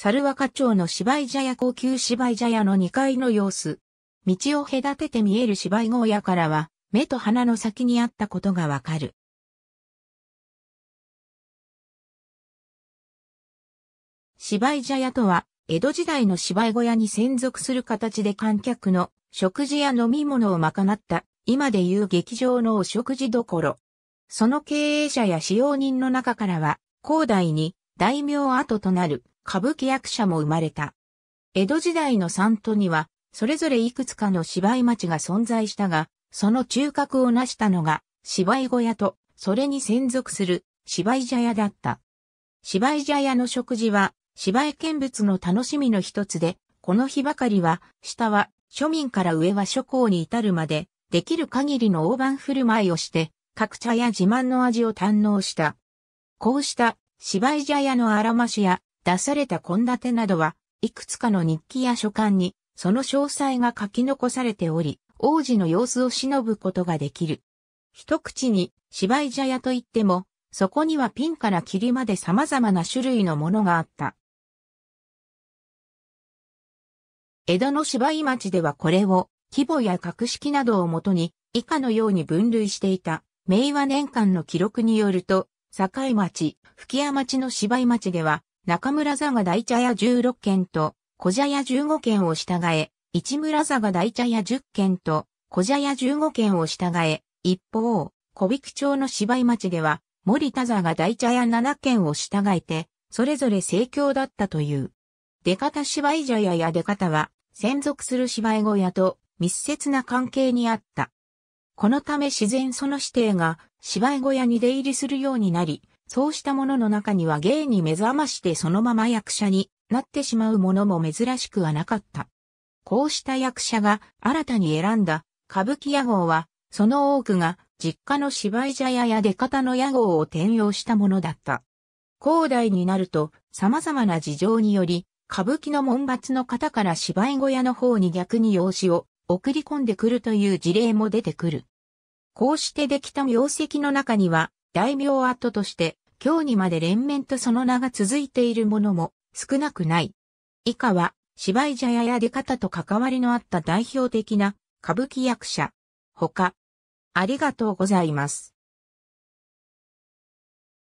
猿若町の芝居茶屋高級芝居茶屋の2階の様子。道を隔てて見える芝居小屋からは、目と鼻の先にあったことがわかる。芝居茶屋とは、江戸時代の芝居小屋に専属する形で観客の食事や飲み物を賄った、今でいう劇場のお食事どころ。その経営者や使用人の中からは、広大に大名跡となる歌舞伎役者も生まれた。江戸時代の三都には、それぞれいくつかの芝居町が存在したが、その中核を成したのが、芝居小屋と、それに専属する芝居茶屋だった。芝居茶屋の食事は、芝居見物の楽しみの一つで、この日ばかりは、下は庶民から上は諸侯に至るまで、できる限りの大盤振る舞いをして、各茶屋自慢の味を堪能した。こうした芝居茶屋のあらましや出された献立などは、いくつかの日記や書簡に、その詳細が書き残されており、王子の様子を忍ぶことができる。一口に、芝居茶屋といっても、そこにはピンから霧まで様々な種類のものがあった。江戸の芝居町ではこれを、規模や格式などをもとに、以下のように分類していた、明和年間の記録によると、境町、吹屋町の芝居町では、中村座が大茶屋16軒と、小茶屋15軒を従え、市村座が大茶屋10軒と、小茶屋15軒を従え、一方、小引町の芝居町では、森田座が大茶屋7軒を従えて、それぞれ盛況だったという。出方芝居茶屋や出方は、専属する芝居小屋と密接な関係にあった。このため自然その指定が芝居小屋に出入りするようになり、そうしたものの中には芸に目覚ましてそのまま役者になってしまうものも珍しくはなかった。こうした役者が新たに選んだ歌舞伎屋号は、その多くが実家の芝居茶屋や出方の屋号を転用したものだった。後代になると様々な事情により、歌舞伎の門伐の方から芝居小屋の方に逆に用紙を送り込んでくるという事例も出てくる。こうしてできた名跡の中には、大名跡として今日にまで連綿とその名が続いているものも少なくない。以下は、芝居茶屋や出方と関わりのあった代表的な歌舞伎役者。他、ありがとうございます。